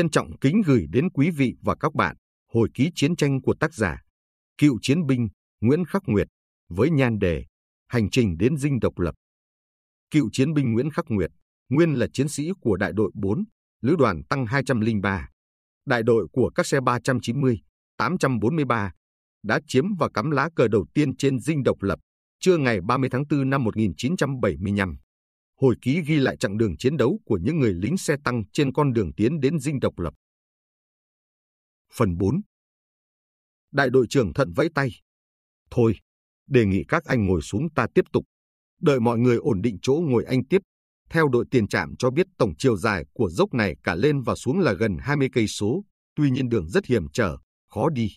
trân trọng kính gửi đến quý vị và các bạn hồi ký chiến tranh của tác giả, cựu chiến binh Nguyễn Khắc Nguyệt với nhan đề Hành trình đến dinh độc lập. Cựu chiến binh Nguyễn Khắc Nguyệt, nguyên là chiến sĩ của đại đội 4, lữ đoàn tăng 203, đại đội của các xe 390, 843, đã chiếm và cắm lá cờ đầu tiên trên dinh độc lập trưa ngày 30 tháng 4 năm 1975 hồi ký ghi lại chặng đường chiến đấu của những người lính xe tăng trên con đường tiến đến dinh độc lập. Phần 4 Đại đội trưởng thận vẫy tay. Thôi, đề nghị các anh ngồi xuống ta tiếp tục. Đợi mọi người ổn định chỗ ngồi anh tiếp. Theo đội tiền trạm cho biết tổng chiều dài của dốc này cả lên và xuống là gần 20 cây số, tuy nhiên đường rất hiểm trở, khó đi.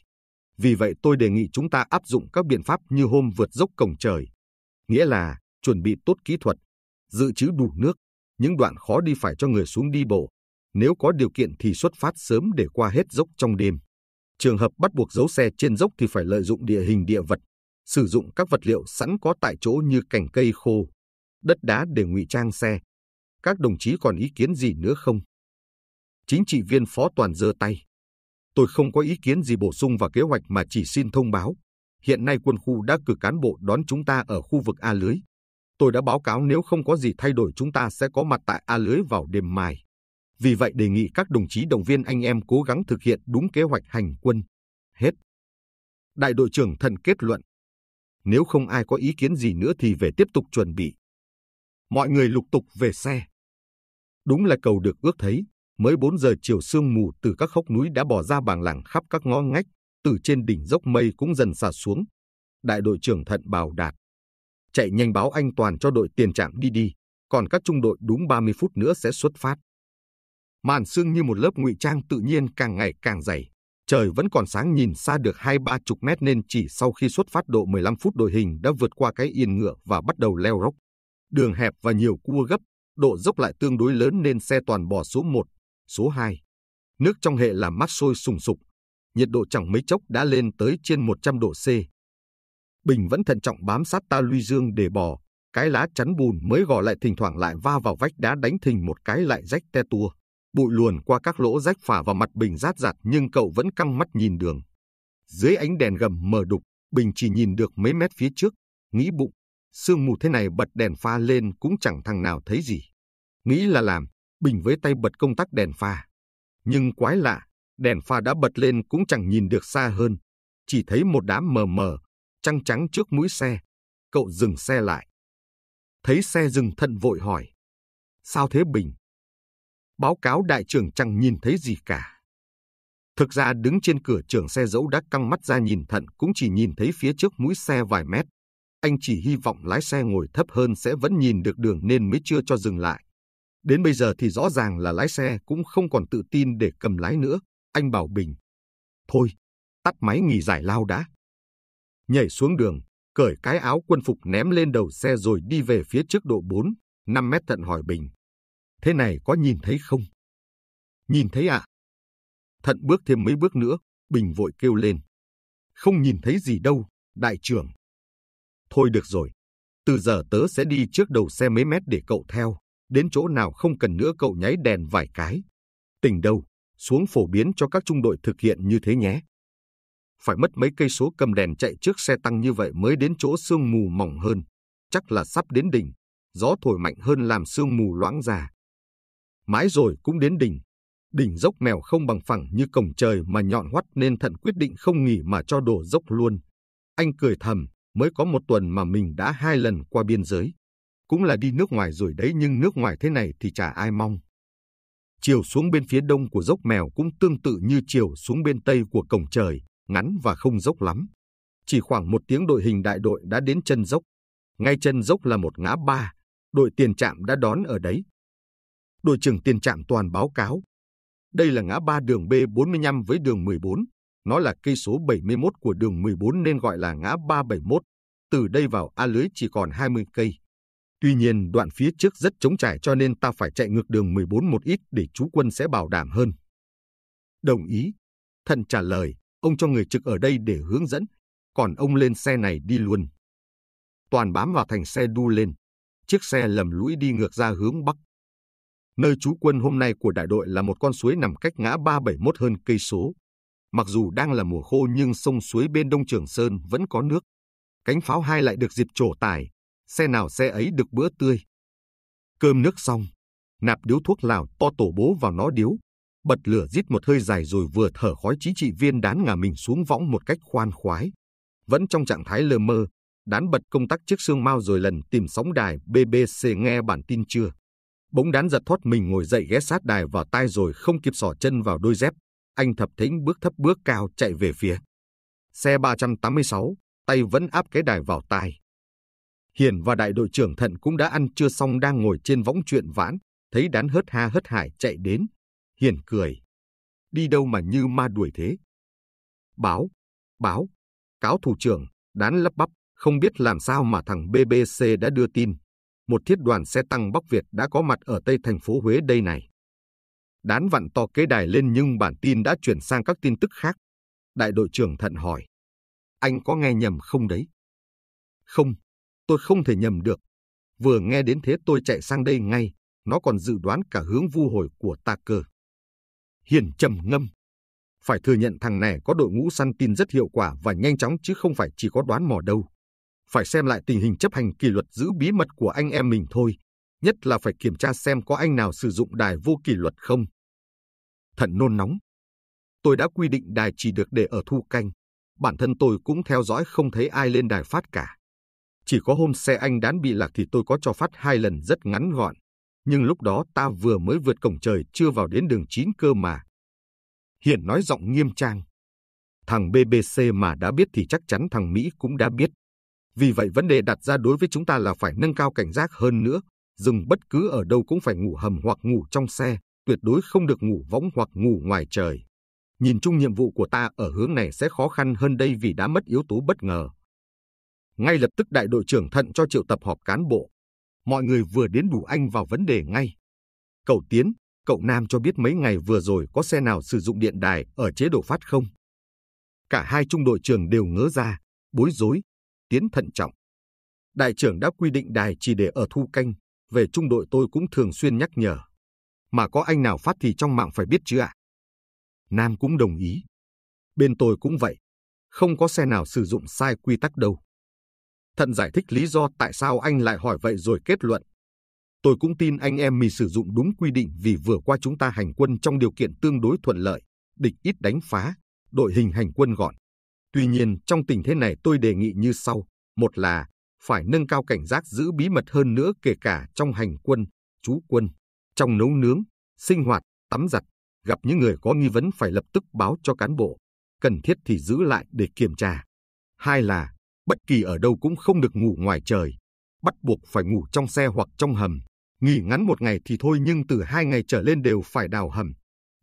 Vì vậy tôi đề nghị chúng ta áp dụng các biện pháp như hôm vượt dốc cổng trời. Nghĩa là chuẩn bị tốt kỹ thuật, dự trữ đủ nước, những đoạn khó đi phải cho người xuống đi bộ. Nếu có điều kiện thì xuất phát sớm để qua hết dốc trong đêm. Trường hợp bắt buộc giấu xe trên dốc thì phải lợi dụng địa hình địa vật, sử dụng các vật liệu sẵn có tại chỗ như cành cây khô, đất đá để ngụy trang xe. Các đồng chí còn ý kiến gì nữa không? Chính trị viên phó toàn giơ tay. Tôi không có ý kiến gì bổ sung vào kế hoạch mà chỉ xin thông báo. Hiện nay quân khu đã cử cán bộ đón chúng ta ở khu vực A lưới, Tôi đã báo cáo nếu không có gì thay đổi chúng ta sẽ có mặt tại A Lưới vào đêm mai. Vì vậy đề nghị các đồng chí động viên anh em cố gắng thực hiện đúng kế hoạch hành quân. Hết. Đại đội trưởng thần kết luận. Nếu không ai có ý kiến gì nữa thì về tiếp tục chuẩn bị. Mọi người lục tục về xe. Đúng là cầu được ước thấy, mới 4 giờ chiều sương mù từ các khốc núi đã bỏ ra bảng lảng khắp các ngõ ngách, từ trên đỉnh dốc mây cũng dần xả xuống. Đại đội trưởng thận bảo đạt chạy nhanh báo anh Toàn cho đội tiền trạm đi đi, còn các trung đội đúng 30 phút nữa sẽ xuất phát. Màn sương như một lớp ngụy trang tự nhiên càng ngày càng dày. Trời vẫn còn sáng nhìn xa được hai ba chục mét nên chỉ sau khi xuất phát độ 15 phút đội hình đã vượt qua cái yên ngựa và bắt đầu leo dốc. Đường hẹp và nhiều cua gấp, độ dốc lại tương đối lớn nên xe toàn bỏ số 1, số 2. Nước trong hệ là mát sôi sùng sục, nhiệt độ chẳng mấy chốc đã lên tới trên 100 độ C. Bình vẫn thận trọng bám sát ta luy dương để bỏ cái lá chắn bùn mới gò lại thỉnh thoảng lại va vào vách đá đánh thình một cái lại rách te tua. Bụi luồn qua các lỗ rách phả vào mặt Bình rát rạt nhưng cậu vẫn căng mắt nhìn đường. Dưới ánh đèn gầm mờ đục, Bình chỉ nhìn được mấy mét phía trước, nghĩ bụng, sương mù thế này bật đèn pha lên cũng chẳng thằng nào thấy gì. Nghĩ là làm, Bình với tay bật công tắc đèn pha. Nhưng quái lạ, đèn pha đã bật lên cũng chẳng nhìn được xa hơn, chỉ thấy một đám mờ mờ, trăng trắng trước mũi xe. Cậu dừng xe lại. Thấy xe dừng thận vội hỏi. Sao thế Bình? Báo cáo đại trưởng chẳng nhìn thấy gì cả. Thực ra đứng trên cửa trưởng xe dẫu đã căng mắt ra nhìn thận cũng chỉ nhìn thấy phía trước mũi xe vài mét. Anh chỉ hy vọng lái xe ngồi thấp hơn sẽ vẫn nhìn được đường nên mới chưa cho dừng lại. Đến bây giờ thì rõ ràng là lái xe cũng không còn tự tin để cầm lái nữa. Anh bảo Bình. Thôi, tắt máy nghỉ giải lao đã nhảy xuống đường, cởi cái áo quân phục ném lên đầu xe rồi đi về phía trước độ 4, 5 mét Thận hỏi Bình. Thế này có nhìn thấy không? Nhìn thấy ạ. À? Thận bước thêm mấy bước nữa, Bình vội kêu lên. Không nhìn thấy gì đâu, đại trưởng. Thôi được rồi, từ giờ tớ sẽ đi trước đầu xe mấy mét để cậu theo, đến chỗ nào không cần nữa cậu nháy đèn vài cái. Tỉnh đâu, xuống phổ biến cho các trung đội thực hiện như thế nhé phải mất mấy cây số cầm đèn chạy trước xe tăng như vậy mới đến chỗ sương mù mỏng hơn, chắc là sắp đến đỉnh, gió thổi mạnh hơn làm sương mù loãng ra. Mãi rồi cũng đến đỉnh, đỉnh dốc mèo không bằng phẳng như cổng trời mà nhọn hoắt nên thận quyết định không nghỉ mà cho đổ dốc luôn. Anh cười thầm, mới có một tuần mà mình đã hai lần qua biên giới. Cũng là đi nước ngoài rồi đấy nhưng nước ngoài thế này thì chả ai mong. Chiều xuống bên phía đông của dốc mèo cũng tương tự như chiều xuống bên tây của cổng trời, ngắn và không dốc lắm. Chỉ khoảng một tiếng đội hình đại đội đã đến chân dốc. Ngay chân dốc là một ngã ba, đội tiền trạm đã đón ở đấy. Đội trưởng tiền trạm toàn báo cáo. Đây là ngã ba đường B45 với đường 14. Nó là cây số 71 của đường 14 nên gọi là ngã 371. Từ đây vào A lưới chỉ còn 20 cây. Tuy nhiên, đoạn phía trước rất trống trải cho nên ta phải chạy ngược đường 14 một ít để chú quân sẽ bảo đảm hơn. Đồng ý. Thận trả lời. Ông cho người trực ở đây để hướng dẫn, còn ông lên xe này đi luôn. Toàn bám vào thành xe đu lên. Chiếc xe lầm lũi đi ngược ra hướng Bắc. Nơi trú quân hôm nay của đại đội là một con suối nằm cách ngã 371 hơn cây số. Mặc dù đang là mùa khô nhưng sông suối bên Đông Trường Sơn vẫn có nước. Cánh pháo hai lại được dịp trổ tải, xe nào xe ấy được bữa tươi. Cơm nước xong, nạp điếu thuốc lào to tổ bố vào nó điếu, bật lửa rít một hơi dài rồi vừa thở khói chí trị viên đán ngả mình xuống võng một cách khoan khoái. Vẫn trong trạng thái lơ mơ, đán bật công tắc chiếc xương mau rồi lần tìm sóng đài BBC nghe bản tin chưa. Bỗng đán giật thoát mình ngồi dậy ghé sát đài vào tai rồi không kịp sỏ chân vào đôi dép. Anh thập thính bước thấp bước cao chạy về phía. Xe 386, tay vẫn áp cái đài vào tai. Hiền và đại đội trưởng thận cũng đã ăn chưa xong đang ngồi trên võng chuyện vãn, thấy đán hớt ha hớt hải chạy đến, Hiền cười. Đi đâu mà như ma đuổi thế? Báo, báo, cáo thủ trưởng, đán lắp bắp, không biết làm sao mà thằng BBC đã đưa tin. Một thiết đoàn xe tăng Bắc Việt đã có mặt ở Tây thành phố Huế đây này. Đán vặn to kế đài lên nhưng bản tin đã chuyển sang các tin tức khác. Đại đội trưởng thận hỏi. Anh có nghe nhầm không đấy? Không, tôi không thể nhầm được. Vừa nghe đến thế tôi chạy sang đây ngay, nó còn dự đoán cả hướng vu hồi của ta cơ. Hiền trầm ngâm. Phải thừa nhận thằng này có đội ngũ săn tin rất hiệu quả và nhanh chóng chứ không phải chỉ có đoán mò đâu. Phải xem lại tình hình chấp hành kỷ luật giữ bí mật của anh em mình thôi. Nhất là phải kiểm tra xem có anh nào sử dụng đài vô kỷ luật không. thận nôn nóng. Tôi đã quy định đài chỉ được để ở thu canh. Bản thân tôi cũng theo dõi không thấy ai lên đài phát cả. Chỉ có hôm xe anh đán bị lạc thì tôi có cho phát hai lần rất ngắn gọn nhưng lúc đó ta vừa mới vượt cổng trời chưa vào đến đường chín cơ mà. Hiển nói giọng nghiêm trang. Thằng BBC mà đã biết thì chắc chắn thằng Mỹ cũng đã biết. Vì vậy vấn đề đặt ra đối với chúng ta là phải nâng cao cảnh giác hơn nữa, dừng bất cứ ở đâu cũng phải ngủ hầm hoặc ngủ trong xe, tuyệt đối không được ngủ võng hoặc ngủ ngoài trời. Nhìn chung nhiệm vụ của ta ở hướng này sẽ khó khăn hơn đây vì đã mất yếu tố bất ngờ. Ngay lập tức đại đội trưởng thận cho triệu tập họp cán bộ, mọi người vừa đến đủ anh vào vấn đề ngay. Cậu Tiến, cậu Nam cho biết mấy ngày vừa rồi có xe nào sử dụng điện đài ở chế độ phát không? Cả hai trung đội trưởng đều ngớ ra, bối rối, Tiến thận trọng. Đại trưởng đã quy định đài chỉ để ở thu canh, về trung đội tôi cũng thường xuyên nhắc nhở. Mà có anh nào phát thì trong mạng phải biết chứ ạ. À? Nam cũng đồng ý. Bên tôi cũng vậy, không có xe nào sử dụng sai quy tắc đâu. Thận giải thích lý do tại sao anh lại hỏi vậy rồi kết luận. Tôi cũng tin anh em mì sử dụng đúng quy định vì vừa qua chúng ta hành quân trong điều kiện tương đối thuận lợi, địch ít đánh phá, đội hình hành quân gọn. Tuy nhiên, trong tình thế này tôi đề nghị như sau. Một là, phải nâng cao cảnh giác giữ bí mật hơn nữa kể cả trong hành quân, trú quân, trong nấu nướng, sinh hoạt, tắm giặt. Gặp những người có nghi vấn phải lập tức báo cho cán bộ. Cần thiết thì giữ lại để kiểm tra. Hai là, bất kỳ ở đâu cũng không được ngủ ngoài trời, bắt buộc phải ngủ trong xe hoặc trong hầm. Nghỉ ngắn một ngày thì thôi nhưng từ hai ngày trở lên đều phải đào hầm.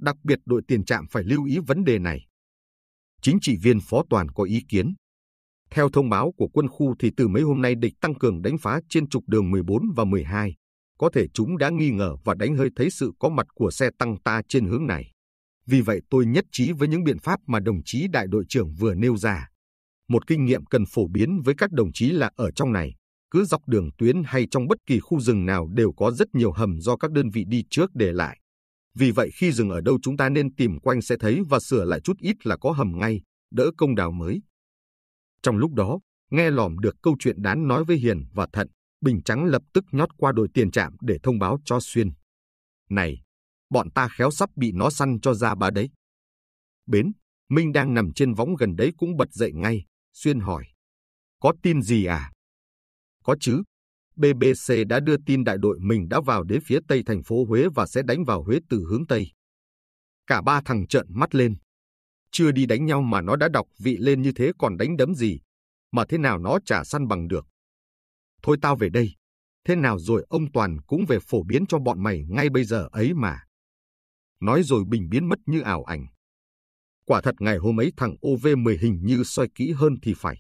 Đặc biệt đội tiền trạm phải lưu ý vấn đề này. Chính trị viên phó toàn có ý kiến. Theo thông báo của quân khu thì từ mấy hôm nay địch tăng cường đánh phá trên trục đường 14 và 12. Có thể chúng đã nghi ngờ và đánh hơi thấy sự có mặt của xe tăng ta trên hướng này. Vì vậy tôi nhất trí với những biện pháp mà đồng chí đại đội trưởng vừa nêu ra. Một kinh nghiệm cần phổ biến với các đồng chí là ở trong này, cứ dọc đường tuyến hay trong bất kỳ khu rừng nào đều có rất nhiều hầm do các đơn vị đi trước để lại. Vì vậy khi dừng ở đâu chúng ta nên tìm quanh sẽ thấy và sửa lại chút ít là có hầm ngay, đỡ công đào mới. Trong lúc đó, nghe lỏm được câu chuyện đán nói với Hiền và Thận, Bình Trắng lập tức nhót qua đội tiền trạm để thông báo cho Xuyên. Này, bọn ta khéo sắp bị nó săn cho ra bà đấy. Bến, Minh đang nằm trên võng gần đấy cũng bật dậy ngay, Xuyên hỏi. Có tin gì à? Có chứ. BBC đã đưa tin đại đội mình đã vào đến phía tây thành phố Huế và sẽ đánh vào Huế từ hướng tây. Cả ba thằng trợn mắt lên. Chưa đi đánh nhau mà nó đã đọc vị lên như thế còn đánh đấm gì. Mà thế nào nó chả săn bằng được. Thôi tao về đây. Thế nào rồi ông Toàn cũng về phổ biến cho bọn mày ngay bây giờ ấy mà. Nói rồi bình biến mất như ảo ảnh. Quả thật ngày hôm ấy thằng OV10 hình như soi kỹ hơn thì phải.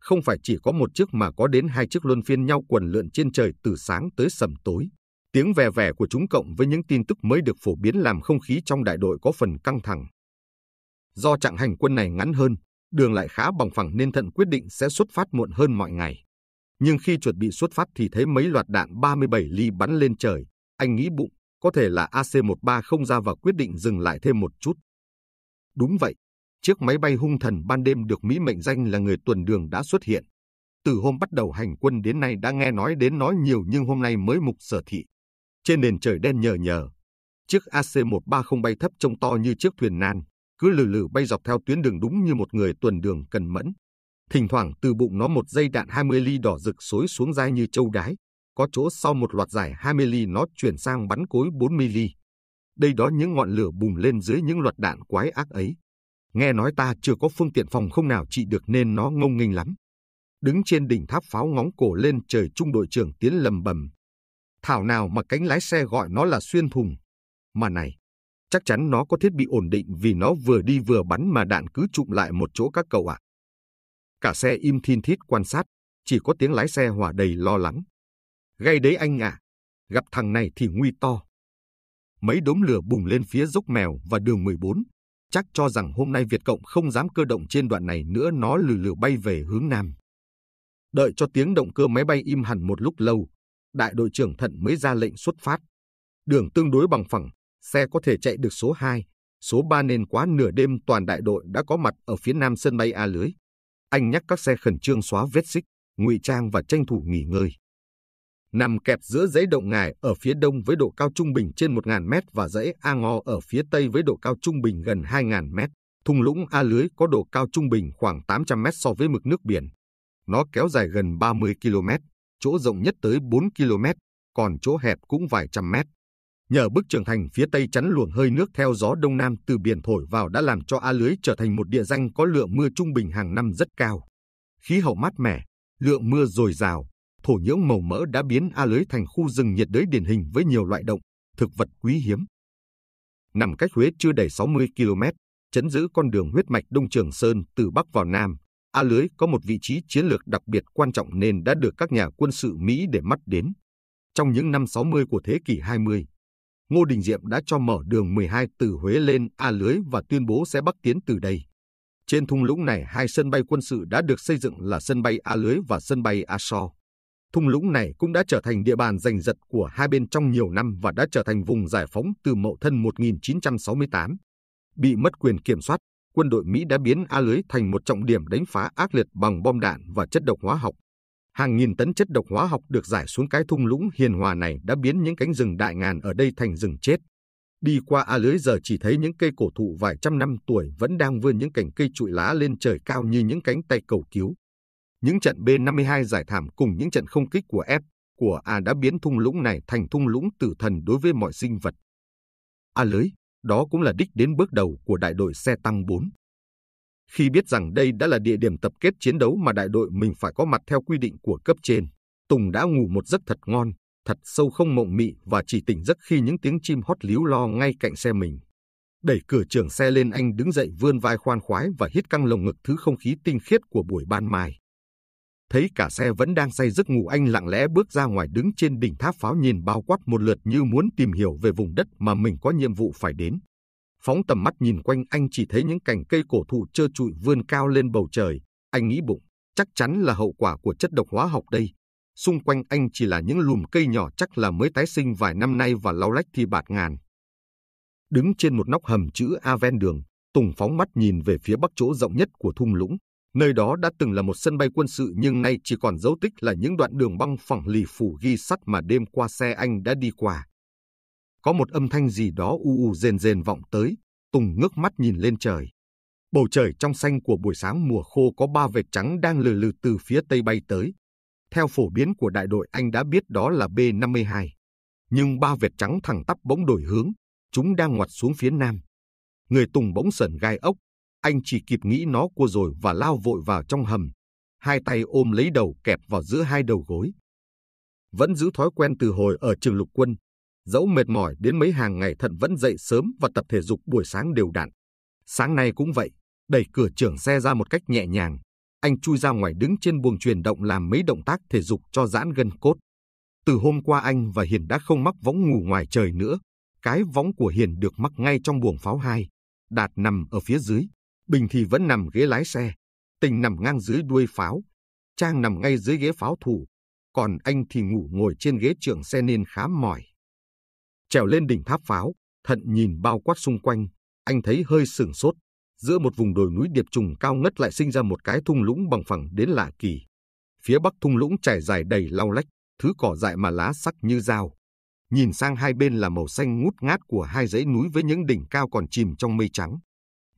Không phải chỉ có một chiếc mà có đến hai chiếc luân phiên nhau quần lượn trên trời từ sáng tới sầm tối. Tiếng vè vè của chúng cộng với những tin tức mới được phổ biến làm không khí trong đại đội có phần căng thẳng. Do trạng hành quân này ngắn hơn, đường lại khá bằng phẳng nên thận quyết định sẽ xuất phát muộn hơn mọi ngày. Nhưng khi chuẩn bị xuất phát thì thấy mấy loạt đạn 37 ly bắn lên trời, anh nghĩ bụng, có thể là AC-130 ra và quyết định dừng lại thêm một chút. Đúng vậy, chiếc máy bay hung thần ban đêm được Mỹ mệnh danh là người tuần đường đã xuất hiện. Từ hôm bắt đầu hành quân đến nay đã nghe nói đến nói nhiều nhưng hôm nay mới mục sở thị. Trên nền trời đen nhờ nhờ, chiếc AC-130 bay thấp trông to như chiếc thuyền nan, cứ lử lử bay dọc theo tuyến đường đúng như một người tuần đường cần mẫn. Thỉnh thoảng từ bụng nó một dây đạn 20 ly đỏ rực xối xuống dai như châu đái, có chỗ sau một loạt giải 20 ly nó chuyển sang bắn cối 40 ly đây đó những ngọn lửa bùng lên dưới những loạt đạn quái ác ấy. Nghe nói ta chưa có phương tiện phòng không nào trị được nên nó ngông nghênh lắm. Đứng trên đỉnh tháp pháo ngóng cổ lên trời trung đội trưởng tiến lầm bầm. Thảo nào mà cánh lái xe gọi nó là xuyên thùng. Mà này, chắc chắn nó có thiết bị ổn định vì nó vừa đi vừa bắn mà đạn cứ chụm lại một chỗ các cậu ạ. Cả xe im thin thít quan sát, chỉ có tiếng lái xe hỏa đầy lo lắng. Gây đấy anh ạ, gặp thằng này thì nguy to mấy đốm lửa bùng lên phía dốc mèo và đường 14. Chắc cho rằng hôm nay Việt Cộng không dám cơ động trên đoạn này nữa nó lử lửa bay về hướng Nam. Đợi cho tiếng động cơ máy bay im hẳn một lúc lâu, đại đội trưởng Thận mới ra lệnh xuất phát. Đường tương đối bằng phẳng, xe có thể chạy được số 2, số 3 nên quá nửa đêm toàn đại đội đã có mặt ở phía nam sân bay A Lưới. Anh nhắc các xe khẩn trương xóa vết xích, ngụy trang và tranh thủ nghỉ ngơi nằm kẹp giữa dãy động ngải ở phía đông với độ cao trung bình trên 1.000 mét và dãy A Ngo ở phía tây với độ cao trung bình gần 2.000 mét. Thung lũng A Lưới có độ cao trung bình khoảng 800 mét so với mực nước biển. Nó kéo dài gần 30 km, chỗ rộng nhất tới 4 km, còn chỗ hẹp cũng vài trăm mét. Nhờ bức trường thành phía tây chắn luồng hơi nước theo gió đông nam từ biển thổi vào đã làm cho A Lưới trở thành một địa danh có lượng mưa trung bình hàng năm rất cao. Khí hậu mát mẻ, lượng mưa dồi dào, thổ nhưỡng màu mỡ đã biến A Lưới thành khu rừng nhiệt đới điển hình với nhiều loại động, thực vật quý hiếm. Nằm cách Huế chưa đầy 60 km, chấn giữ con đường huyết mạch Đông Trường Sơn từ Bắc vào Nam, A Lưới có một vị trí chiến lược đặc biệt quan trọng nên đã được các nhà quân sự Mỹ để mắt đến. Trong những năm 60 của thế kỷ 20, Ngô Đình Diệm đã cho mở đường 12 từ Huế lên A Lưới và tuyên bố sẽ bắc tiến từ đây. Trên thung lũng này, hai sân bay quân sự đã được xây dựng là sân bay A Lưới và sân bay A So thung lũng này cũng đã trở thành địa bàn giành giật của hai bên trong nhiều năm và đã trở thành vùng giải phóng từ mậu thân 1968. Bị mất quyền kiểm soát, quân đội Mỹ đã biến A Lưới thành một trọng điểm đánh phá ác liệt bằng bom đạn và chất độc hóa học. Hàng nghìn tấn chất độc hóa học được giải xuống cái thung lũng hiền hòa này đã biến những cánh rừng đại ngàn ở đây thành rừng chết. Đi qua A Lưới giờ chỉ thấy những cây cổ thụ vài trăm năm tuổi vẫn đang vươn những cành cây trụi lá lên trời cao như những cánh tay cầu cứu. Những trận B-52 giải thảm cùng những trận không kích của F của A đã biến thung lũng này thành thung lũng tử thần đối với mọi sinh vật. A lưới, đó cũng là đích đến bước đầu của đại đội xe tăng 4. Khi biết rằng đây đã là địa điểm tập kết chiến đấu mà đại đội mình phải có mặt theo quy định của cấp trên, Tùng đã ngủ một giấc thật ngon, thật sâu không mộng mị và chỉ tỉnh giấc khi những tiếng chim hót líu lo ngay cạnh xe mình. Đẩy cửa trưởng xe lên anh đứng dậy vươn vai khoan khoái và hít căng lồng ngực thứ không khí tinh khiết của buổi ban mai thấy cả xe vẫn đang say giấc ngủ anh lặng lẽ bước ra ngoài đứng trên đỉnh tháp pháo nhìn bao quát một lượt như muốn tìm hiểu về vùng đất mà mình có nhiệm vụ phải đến. Phóng tầm mắt nhìn quanh anh chỉ thấy những cành cây cổ thụ trơ trụi vươn cao lên bầu trời, anh nghĩ bụng, chắc chắn là hậu quả của chất độc hóa học đây. Xung quanh anh chỉ là những lùm cây nhỏ chắc là mới tái sinh vài năm nay và lau lách thì bạt ngàn. Đứng trên một nóc hầm chữ A ven đường, Tùng phóng mắt nhìn về phía bắc chỗ rộng nhất của thung lũng, Nơi đó đã từng là một sân bay quân sự nhưng nay chỉ còn dấu tích là những đoạn đường băng phẳng lì phủ ghi sắt mà đêm qua xe anh đã đi qua. Có một âm thanh gì đó u u rền rền vọng tới, Tùng ngước mắt nhìn lên trời. Bầu trời trong xanh của buổi sáng mùa khô có ba vệt trắng đang lừ lừ từ phía tây bay tới. Theo phổ biến của đại đội anh đã biết đó là B-52. Nhưng ba vệt trắng thẳng tắp bỗng đổi hướng, chúng đang ngoặt xuống phía nam. Người Tùng bỗng sởn gai ốc, anh chỉ kịp nghĩ nó cua rồi và lao vội vào trong hầm, hai tay ôm lấy đầu kẹp vào giữa hai đầu gối. Vẫn giữ thói quen từ hồi ở trường lục quân, dẫu mệt mỏi đến mấy hàng ngày thận vẫn dậy sớm và tập thể dục buổi sáng đều đặn. Sáng nay cũng vậy, đẩy cửa trưởng xe ra một cách nhẹ nhàng, anh chui ra ngoài đứng trên buồng truyền động làm mấy động tác thể dục cho giãn gân cốt. Từ hôm qua anh và Hiền đã không mắc võng ngủ ngoài trời nữa, cái võng của Hiền được mắc ngay trong buồng pháo hai, Đạt nằm ở phía dưới. Bình thì vẫn nằm ghế lái xe, Tình nằm ngang dưới đuôi pháo, Trang nằm ngay dưới ghế pháo thủ, còn anh thì ngủ ngồi trên ghế trưởng xe nên khá mỏi. Trèo lên đỉnh tháp pháo, Thận nhìn bao quát xung quanh, anh thấy hơi sửng sốt. Giữa một vùng đồi núi điệp trùng cao ngất lại sinh ra một cái thung lũng bằng phẳng đến lạ kỳ. Phía bắc thung lũng trải dài đầy lau lách, thứ cỏ dại mà lá sắc như dao. Nhìn sang hai bên là màu xanh ngút ngát của hai dãy núi với những đỉnh cao còn chìm trong mây trắng.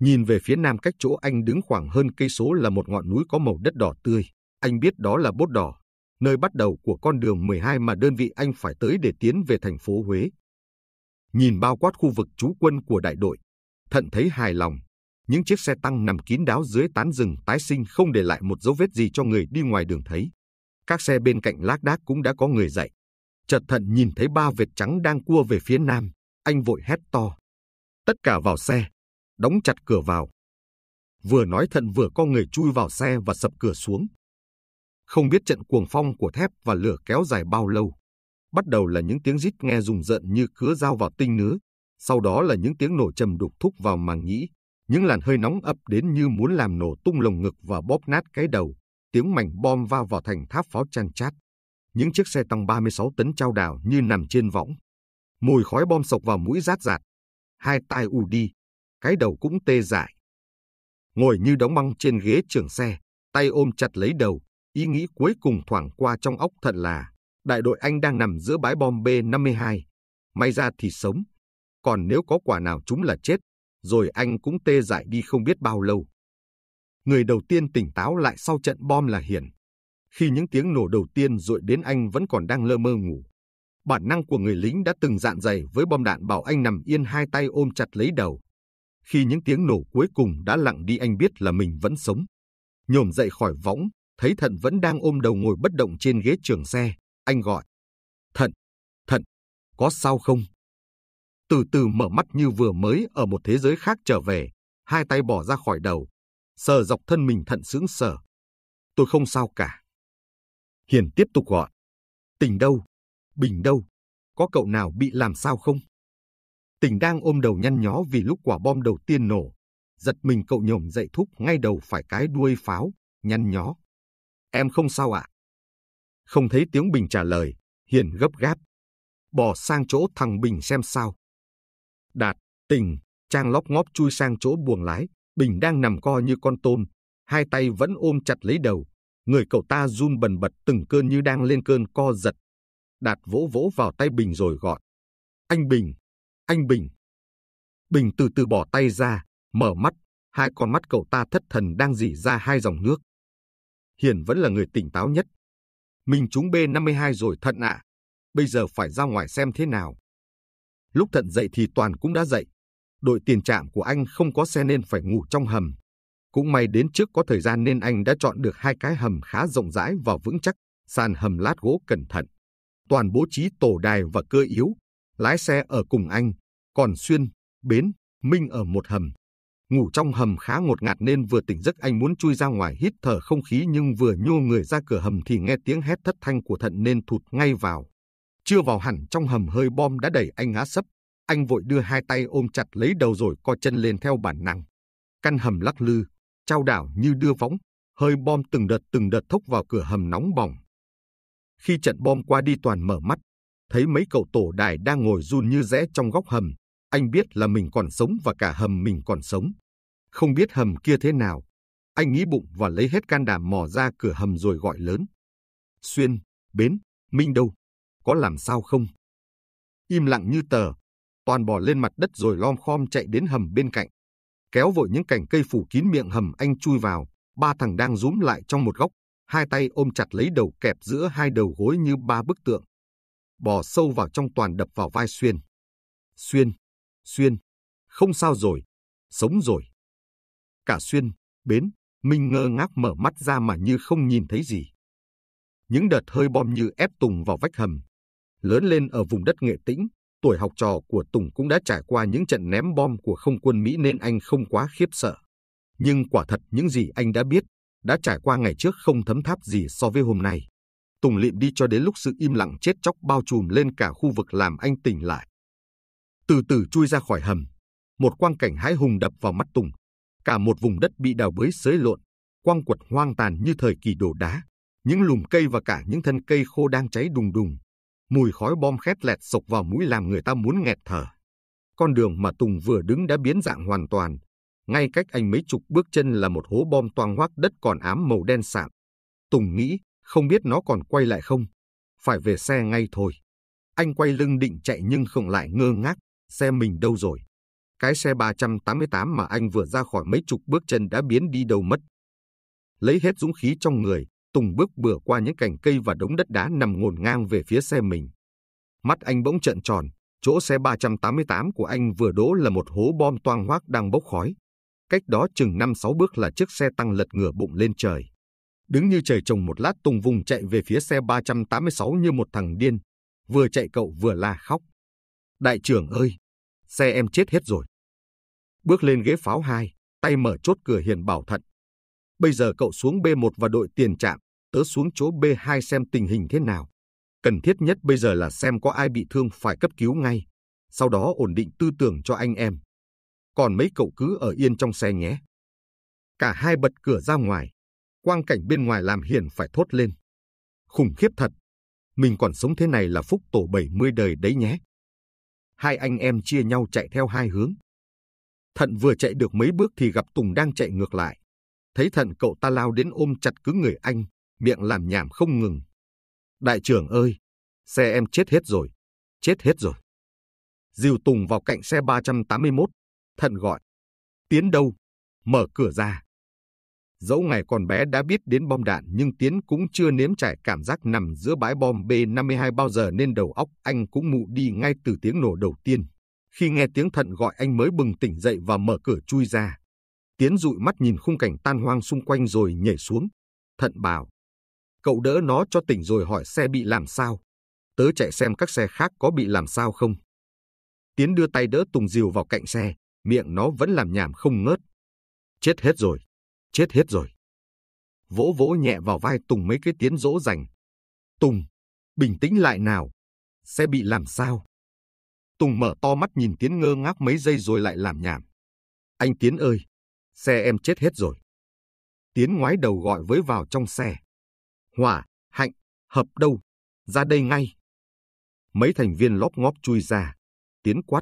Nhìn về phía nam cách chỗ anh đứng khoảng hơn cây số là một ngọn núi có màu đất đỏ tươi. Anh biết đó là bốt đỏ, nơi bắt đầu của con đường 12 mà đơn vị anh phải tới để tiến về thành phố Huế. Nhìn bao quát khu vực trú quân của đại đội, Thận thấy hài lòng. Những chiếc xe tăng nằm kín đáo dưới tán rừng tái sinh không để lại một dấu vết gì cho người đi ngoài đường thấy. Các xe bên cạnh lác đác cũng đã có người dậy. Chợt Thận nhìn thấy ba vệt trắng đang cua về phía nam. Anh vội hét to. Tất cả vào xe đóng chặt cửa vào. Vừa nói thận vừa co người chui vào xe và sập cửa xuống. Không biết trận cuồng phong của thép và lửa kéo dài bao lâu. Bắt đầu là những tiếng rít nghe rùng rợn như cứa dao vào tinh nứa, sau đó là những tiếng nổ trầm đục thúc vào màng nhĩ, những làn hơi nóng ập đến như muốn làm nổ tung lồng ngực và bóp nát cái đầu, tiếng mảnh bom va vào thành tháp pháo chăn chát. Những chiếc xe tăng 36 tấn trao đảo như nằm trên võng. Mùi khói bom sộc vào mũi rát rạt. Hai tai ù đi, cái đầu cũng tê dại. Ngồi như đóng băng trên ghế trưởng xe, tay ôm chặt lấy đầu, ý nghĩ cuối cùng thoảng qua trong óc thật là đại đội anh đang nằm giữa bãi bom B-52. May ra thì sống, còn nếu có quả nào chúng là chết, rồi anh cũng tê dại đi không biết bao lâu. Người đầu tiên tỉnh táo lại sau trận bom là Hiển. Khi những tiếng nổ đầu tiên dội đến anh vẫn còn đang lơ mơ ngủ. Bản năng của người lính đã từng dạn dày với bom đạn bảo anh nằm yên hai tay ôm chặt lấy đầu, khi những tiếng nổ cuối cùng đã lặng đi anh biết là mình vẫn sống. Nhổm dậy khỏi võng, thấy Thận vẫn đang ôm đầu ngồi bất động trên ghế trường xe. Anh gọi. Thận, Thận, có sao không? Từ từ mở mắt như vừa mới ở một thế giới khác trở về, hai tay bỏ ra khỏi đầu, sờ dọc thân mình Thận sướng sờ. Tôi không sao cả. Hiền tiếp tục gọi. Tình đâu? Bình đâu? Có cậu nào bị làm sao không? Tình đang ôm đầu nhăn nhó vì lúc quả bom đầu tiên nổ, giật mình cậu nhổm dậy thúc ngay đầu phải cái đuôi pháo, nhăn nhó. Em không sao ạ? À? Không thấy tiếng Bình trả lời, Hiền gấp gáp. Bỏ sang chỗ thằng Bình xem sao. Đạt, tình, Trang lóc ngóp chui sang chỗ buồng lái, Bình đang nằm co như con tôm, hai tay vẫn ôm chặt lấy đầu. Người cậu ta run bần bật từng cơn như đang lên cơn co giật. Đạt vỗ vỗ vào tay Bình rồi gọi. Anh Bình, anh Bình. Bình từ từ bỏ tay ra, mở mắt, hai con mắt cậu ta thất thần đang dỉ ra hai dòng nước. Hiền vẫn là người tỉnh táo nhất. Mình trúng B52 rồi thận ạ, bây giờ phải ra ngoài xem thế nào. Lúc thận dậy thì Toàn cũng đã dậy. Đội tiền trạm của anh không có xe nên phải ngủ trong hầm. Cũng may đến trước có thời gian nên anh đã chọn được hai cái hầm khá rộng rãi và vững chắc, sàn hầm lát gỗ cẩn thận. Toàn bố trí tổ đài và cơ yếu, lái xe ở cùng anh, còn Xuyên, Bến, Minh ở một hầm. Ngủ trong hầm khá ngột ngạt nên vừa tỉnh giấc anh muốn chui ra ngoài hít thở không khí nhưng vừa nhô người ra cửa hầm thì nghe tiếng hét thất thanh của thận nên thụt ngay vào. Chưa vào hẳn trong hầm hơi bom đã đẩy anh ngã sấp, anh vội đưa hai tay ôm chặt lấy đầu rồi co chân lên theo bản năng. Căn hầm lắc lư, trao đảo như đưa võng, hơi bom từng đợt từng đợt thốc vào cửa hầm nóng bỏng. Khi trận bom qua đi toàn mở mắt, thấy mấy cậu tổ đài đang ngồi run như rẽ trong góc hầm, anh biết là mình còn sống và cả hầm mình còn sống. Không biết hầm kia thế nào, anh nghĩ bụng và lấy hết can đảm mò ra cửa hầm rồi gọi lớn. Xuyên, Bến, Minh đâu? Có làm sao không? Im lặng như tờ, toàn bò lên mặt đất rồi lom khom chạy đến hầm bên cạnh. Kéo vội những cành cây phủ kín miệng hầm anh chui vào, ba thằng đang rúm lại trong một góc, hai tay ôm chặt lấy đầu kẹp giữa hai đầu gối như ba bức tượng bò sâu vào trong toàn đập vào vai Xuyên. Xuyên, Xuyên, không sao rồi, sống rồi. Cả Xuyên, Bến, Minh ngơ ngác mở mắt ra mà như không nhìn thấy gì. Những đợt hơi bom như ép Tùng vào vách hầm. Lớn lên ở vùng đất Nghệ Tĩnh, tuổi học trò của Tùng cũng đã trải qua những trận ném bom của không quân Mỹ nên anh không quá khiếp sợ. Nhưng quả thật những gì anh đã biết, đã trải qua ngày trước không thấm tháp gì so với hôm nay tùng lịm đi cho đến lúc sự im lặng chết chóc bao trùm lên cả khu vực làm anh tỉnh lại. Từ từ chui ra khỏi hầm, một quang cảnh hãi hùng đập vào mắt Tùng. Cả một vùng đất bị đào bới xới lộn, quang quật hoang tàn như thời kỳ đổ đá. Những lùm cây và cả những thân cây khô đang cháy đùng đùng. Mùi khói bom khét lẹt sộc vào mũi làm người ta muốn nghẹt thở. Con đường mà Tùng vừa đứng đã biến dạng hoàn toàn. Ngay cách anh mấy chục bước chân là một hố bom toang hoác đất còn ám màu đen sạm. Tùng nghĩ, không biết nó còn quay lại không, phải về xe ngay thôi. Anh quay lưng định chạy nhưng không lại ngơ ngác, xe mình đâu rồi. Cái xe 388 mà anh vừa ra khỏi mấy chục bước chân đã biến đi đâu mất. Lấy hết dũng khí trong người, Tùng bước bừa qua những cành cây và đống đất đá nằm ngổn ngang về phía xe mình. Mắt anh bỗng trợn tròn, chỗ xe 388 của anh vừa đỗ là một hố bom toang hoác đang bốc khói. Cách đó chừng 5-6 bước là chiếc xe tăng lật ngửa bụng lên trời đứng như trời trồng một lát tung vùng chạy về phía xe 386 như một thằng điên, vừa chạy cậu vừa la khóc. Đại trưởng ơi, xe em chết hết rồi. Bước lên ghế pháo 2, tay mở chốt cửa hiền bảo thận. Bây giờ cậu xuống B1 và đội tiền trạm, tớ xuống chỗ B2 xem tình hình thế nào. Cần thiết nhất bây giờ là xem có ai bị thương phải cấp cứu ngay, sau đó ổn định tư tưởng cho anh em. Còn mấy cậu cứ ở yên trong xe nhé. Cả hai bật cửa ra ngoài, quang cảnh bên ngoài làm Hiền phải thốt lên. Khủng khiếp thật, mình còn sống thế này là phúc tổ 70 đời đấy nhé. Hai anh em chia nhau chạy theo hai hướng. Thận vừa chạy được mấy bước thì gặp Tùng đang chạy ngược lại. Thấy thận cậu ta lao đến ôm chặt cứ người anh, miệng làm nhảm không ngừng. Đại trưởng ơi, xe em chết hết rồi, chết hết rồi. Dìu Tùng vào cạnh xe 381, thận gọi. Tiến đâu? Mở cửa ra. Dẫu ngày còn bé đã biết đến bom đạn nhưng Tiến cũng chưa nếm trải cảm giác nằm giữa bãi bom B-52 bao giờ nên đầu óc anh cũng mụ đi ngay từ tiếng nổ đầu tiên. Khi nghe tiếng thận gọi anh mới bừng tỉnh dậy và mở cửa chui ra. Tiến dụi mắt nhìn khung cảnh tan hoang xung quanh rồi nhảy xuống. Thận bảo. Cậu đỡ nó cho tỉnh rồi hỏi xe bị làm sao. Tớ chạy xem các xe khác có bị làm sao không. Tiến đưa tay đỡ Tùng Diều vào cạnh xe, miệng nó vẫn làm nhảm không ngớt. Chết hết rồi. Chết hết rồi. Vỗ vỗ nhẹ vào vai Tùng mấy cái tiến dỗ dành. Tùng, bình tĩnh lại nào. Sẽ bị làm sao? Tùng mở to mắt nhìn Tiến ngơ ngác mấy giây rồi lại làm nhảm. Anh Tiến ơi, xe em chết hết rồi. Tiến ngoái đầu gọi với vào trong xe. Hỏa, Hạnh, Hợp đâu? Ra đây ngay. Mấy thành viên lóp ngóp chui ra. Tiến quát.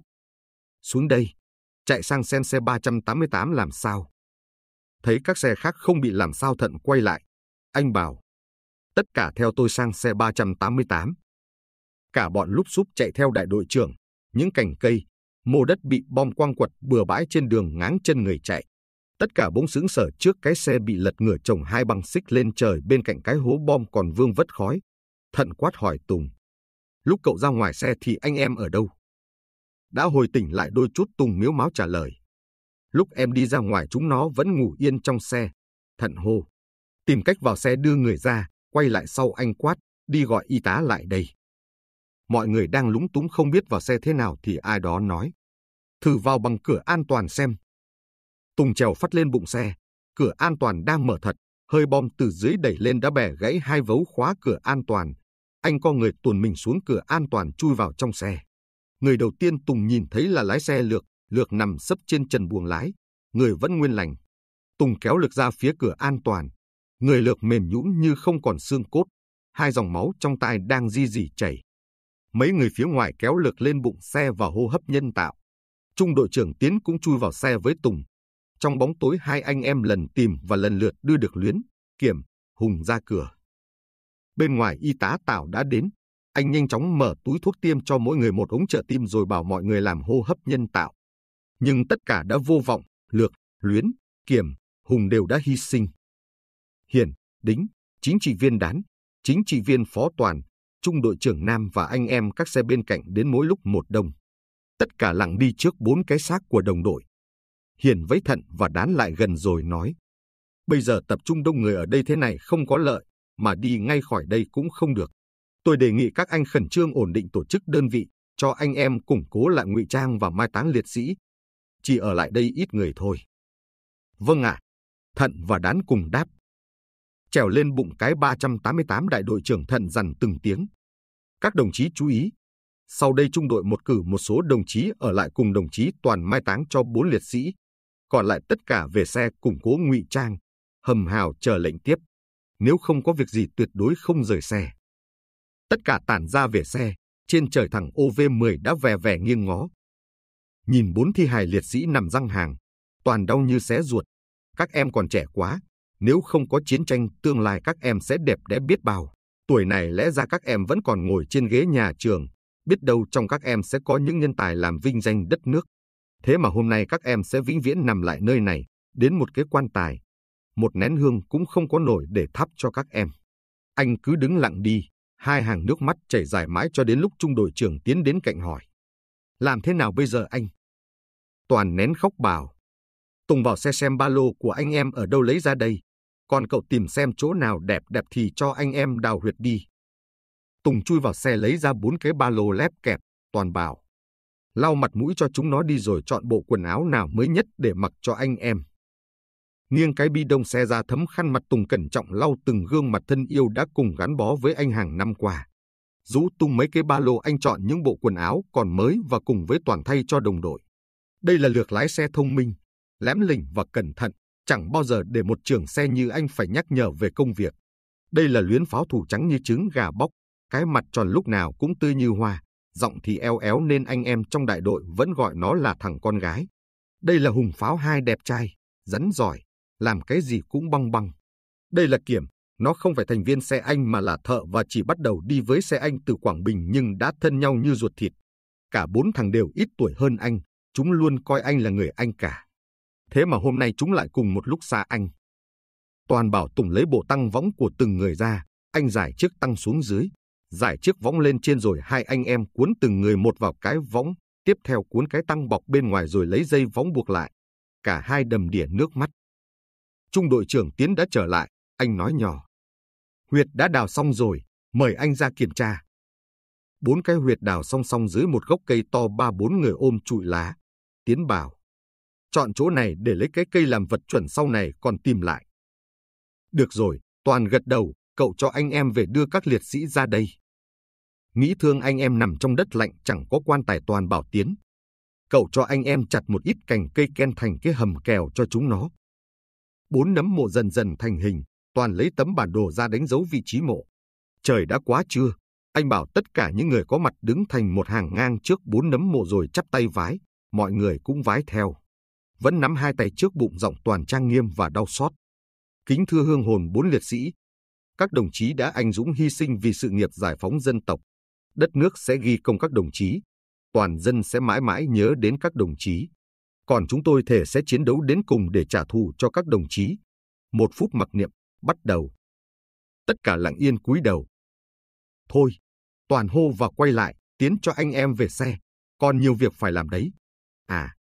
Xuống đây. Chạy sang sen xe 388 làm sao? thấy các xe khác không bị làm sao thận quay lại. Anh bảo, tất cả theo tôi sang xe 388. Cả bọn lúc xúc chạy theo đại đội trưởng, những cành cây, mô đất bị bom quang quật bừa bãi trên đường ngáng chân người chạy. Tất cả bỗng sững sở trước cái xe bị lật ngửa chồng hai băng xích lên trời bên cạnh cái hố bom còn vương vất khói. Thận quát hỏi Tùng. Lúc cậu ra ngoài xe thì anh em ở đâu? Đã hồi tỉnh lại đôi chút Tùng miếu máu trả lời. Lúc em đi ra ngoài chúng nó vẫn ngủ yên trong xe. Thận hô. Tìm cách vào xe đưa người ra, quay lại sau anh quát, đi gọi y tá lại đây. Mọi người đang lúng túng không biết vào xe thế nào thì ai đó nói. Thử vào bằng cửa an toàn xem. Tùng trèo phát lên bụng xe, cửa an toàn đang mở thật, hơi bom từ dưới đẩy lên đã bẻ gãy hai vấu khóa cửa an toàn. Anh co người tuồn mình xuống cửa an toàn chui vào trong xe. Người đầu tiên Tùng nhìn thấy là lái xe lược Lược nằm sấp trên trần buồng lái, người vẫn nguyên lành. Tùng kéo Lược ra phía cửa an toàn. Người Lược mềm nhũn như không còn xương cốt. Hai dòng máu trong tai đang di dỉ chảy. Mấy người phía ngoài kéo Lược lên bụng xe và hô hấp nhân tạo. Trung đội trưởng Tiến cũng chui vào xe với Tùng. Trong bóng tối hai anh em lần tìm và lần lượt đưa được Luyến, Kiểm, Hùng ra cửa. Bên ngoài y tá Tảo đã đến, anh nhanh chóng mở túi thuốc tiêm cho mỗi người một ống trợ tim rồi bảo mọi người làm hô hấp nhân tạo nhưng tất cả đã vô vọng, lược, luyến, kiểm, hùng đều đã hy sinh. Hiển, Đính, chính trị viên đán, chính trị viên phó toàn, trung đội trưởng Nam và anh em các xe bên cạnh đến mỗi lúc một đông. Tất cả lặng đi trước bốn cái xác của đồng đội. Hiền vẫy thận và đán lại gần rồi nói. Bây giờ tập trung đông người ở đây thế này không có lợi, mà đi ngay khỏi đây cũng không được. Tôi đề nghị các anh khẩn trương ổn định tổ chức đơn vị, cho anh em củng cố lại ngụy trang và mai táng liệt sĩ, chỉ ở lại đây ít người thôi. Vâng ạ, Thận và Đán cùng đáp. Trèo lên bụng cái 388 đại đội trưởng Thận dằn từng tiếng. Các đồng chí chú ý, sau đây trung đội một cử một số đồng chí ở lại cùng đồng chí toàn mai táng cho bốn liệt sĩ, còn lại tất cả về xe củng cố ngụy trang, hầm hào chờ lệnh tiếp. Nếu không có việc gì tuyệt đối không rời xe. Tất cả tản ra về xe, trên trời thẳng OV-10 đã vè vè nghiêng ngó, nhìn bốn thi hài liệt sĩ nằm răng hàng, toàn đau như xé ruột. Các em còn trẻ quá, nếu không có chiến tranh tương lai các em sẽ đẹp đẽ biết bao. Tuổi này lẽ ra các em vẫn còn ngồi trên ghế nhà trường, biết đâu trong các em sẽ có những nhân tài làm vinh danh đất nước. Thế mà hôm nay các em sẽ vĩnh viễn nằm lại nơi này, đến một cái quan tài. Một nén hương cũng không có nổi để thắp cho các em. Anh cứ đứng lặng đi, hai hàng nước mắt chảy dài mãi cho đến lúc trung đội trưởng tiến đến cạnh hỏi. Làm thế nào bây giờ anh? Toàn nén khóc bảo. Tùng vào xe xem ba lô của anh em ở đâu lấy ra đây. Còn cậu tìm xem chỗ nào đẹp đẹp thì cho anh em đào huyệt đi. Tùng chui vào xe lấy ra bốn cái ba lô lép kẹp. Toàn bảo. Lau mặt mũi cho chúng nó đi rồi chọn bộ quần áo nào mới nhất để mặc cho anh em. Nghiêng cái bi đông xe ra thấm khăn mặt Tùng cẩn trọng lau từng gương mặt thân yêu đã cùng gắn bó với anh hàng năm qua. Rũ tung mấy cái ba lô anh chọn những bộ quần áo còn mới và cùng với toàn thay cho đồng đội. Đây là lược lái xe thông minh, lém lỉnh và cẩn thận, chẳng bao giờ để một trưởng xe như anh phải nhắc nhở về công việc. Đây là luyến pháo thủ trắng như trứng gà bóc, cái mặt tròn lúc nào cũng tươi như hoa, giọng thì eo éo nên anh em trong đại đội vẫn gọi nó là thằng con gái. Đây là hùng pháo hai đẹp trai, rắn giỏi, làm cái gì cũng băng băng. Đây là Kiểm, nó không phải thành viên xe anh mà là thợ và chỉ bắt đầu đi với xe anh từ Quảng Bình nhưng đã thân nhau như ruột thịt. Cả bốn thằng đều ít tuổi hơn anh, Chúng luôn coi anh là người anh cả. Thế mà hôm nay chúng lại cùng một lúc xa anh. Toàn bảo Tùng lấy bộ tăng võng của từng người ra, anh giải chiếc tăng xuống dưới, giải chiếc võng lên trên rồi hai anh em cuốn từng người một vào cái võng, tiếp theo cuốn cái tăng bọc bên ngoài rồi lấy dây võng buộc lại. Cả hai đầm đìa nước mắt. Trung đội trưởng Tiến đã trở lại, anh nói nhỏ. Huyệt đã đào xong rồi, mời anh ra kiểm tra. Bốn cái huyệt đào song song dưới một gốc cây to ba bốn người ôm trụi lá, Tiến bảo, chọn chỗ này để lấy cái cây làm vật chuẩn sau này còn tìm lại. Được rồi, Toàn gật đầu, cậu cho anh em về đưa các liệt sĩ ra đây. Nghĩ thương anh em nằm trong đất lạnh chẳng có quan tài Toàn bảo Tiến. Cậu cho anh em chặt một ít cành cây ken thành cái hầm kèo cho chúng nó. Bốn nấm mộ dần dần thành hình, Toàn lấy tấm bản đồ ra đánh dấu vị trí mộ. Trời đã quá trưa, anh bảo tất cả những người có mặt đứng thành một hàng ngang trước bốn nấm mộ rồi chắp tay vái, mọi người cũng vái theo. Vẫn nắm hai tay trước bụng rộng toàn trang nghiêm và đau xót. Kính thưa hương hồn bốn liệt sĩ, các đồng chí đã anh dũng hy sinh vì sự nghiệp giải phóng dân tộc. Đất nước sẽ ghi công các đồng chí, toàn dân sẽ mãi mãi nhớ đến các đồng chí. Còn chúng tôi thể sẽ chiến đấu đến cùng để trả thù cho các đồng chí. Một phút mặc niệm, bắt đầu. Tất cả lặng yên cúi đầu. Thôi, toàn hô và quay lại, tiến cho anh em về xe. Còn nhiều việc phải làm đấy. À,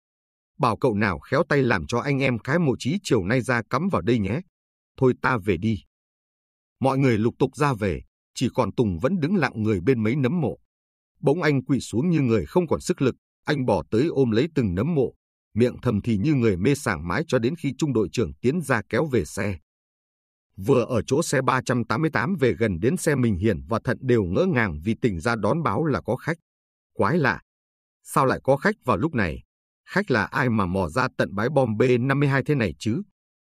bảo cậu nào khéo tay làm cho anh em cái mộ trí chiều nay ra cắm vào đây nhé. Thôi ta về đi. Mọi người lục tục ra về, chỉ còn Tùng vẫn đứng lặng người bên mấy nấm mộ. Bỗng anh quỵ xuống như người không còn sức lực, anh bỏ tới ôm lấy từng nấm mộ, miệng thầm thì như người mê sảng mái cho đến khi trung đội trưởng tiến ra kéo về xe. Vừa ở chỗ xe 388 về gần đến xe Minh Hiển và Thận đều ngỡ ngàng vì tỉnh ra đón báo là có khách. Quái lạ, sao lại có khách vào lúc này? Khách là ai mà mò ra tận bãi bom B-52 thế này chứ?